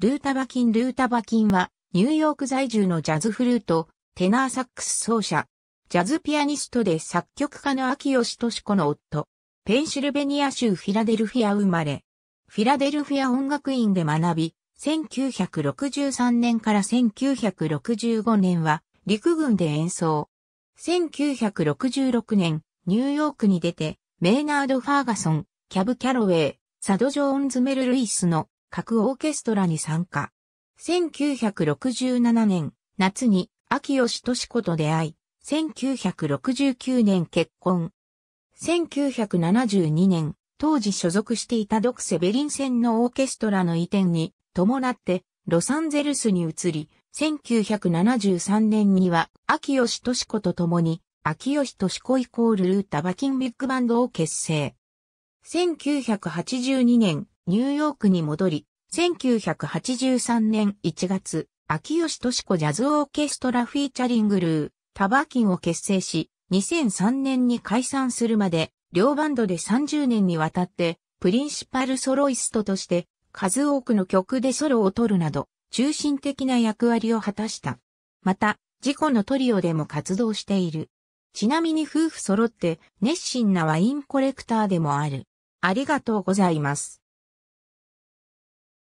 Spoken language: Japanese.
ルータバキン・ルータバキンは、ニューヨーク在住のジャズフルート、テナーサックス奏者、ジャズピアニストで作曲家の秋吉敏子の夫、ペンシルベニア州フィラデルフィア生まれ、フィラデルフィア音楽院で学び、1963年から1965年は陸軍で演奏。1966年、ニューヨークに出て、メイナード・ファーガソン、キャブ・キャロウェイ、サド・ジョーンズ・メル・ルイスの各オーケストラに参加。1967年、夏に、秋吉敏子と出会い、1969年結婚。1972年、当時所属していたドクセベリン戦のオーケストラの移転に伴ってロサンゼルスに移り、1973年には秋吉敏子と共に秋吉敏子イコールルータバキンビッグバンドを結成。1982年、ニューヨークに戻り、1983年1月、秋吉敏子ジャズオーケストラフィーチャリングルー、タバキンを結成し、2003年に解散するまで、両バンドで30年にわたって、プリンシパルソロイストとして、数多くの曲でソロを取るなど、中心的な役割を果たした。また、自己のトリオでも活動している。ちなみに夫婦揃って熱心なワインコレクターでもある。ありがとうございます。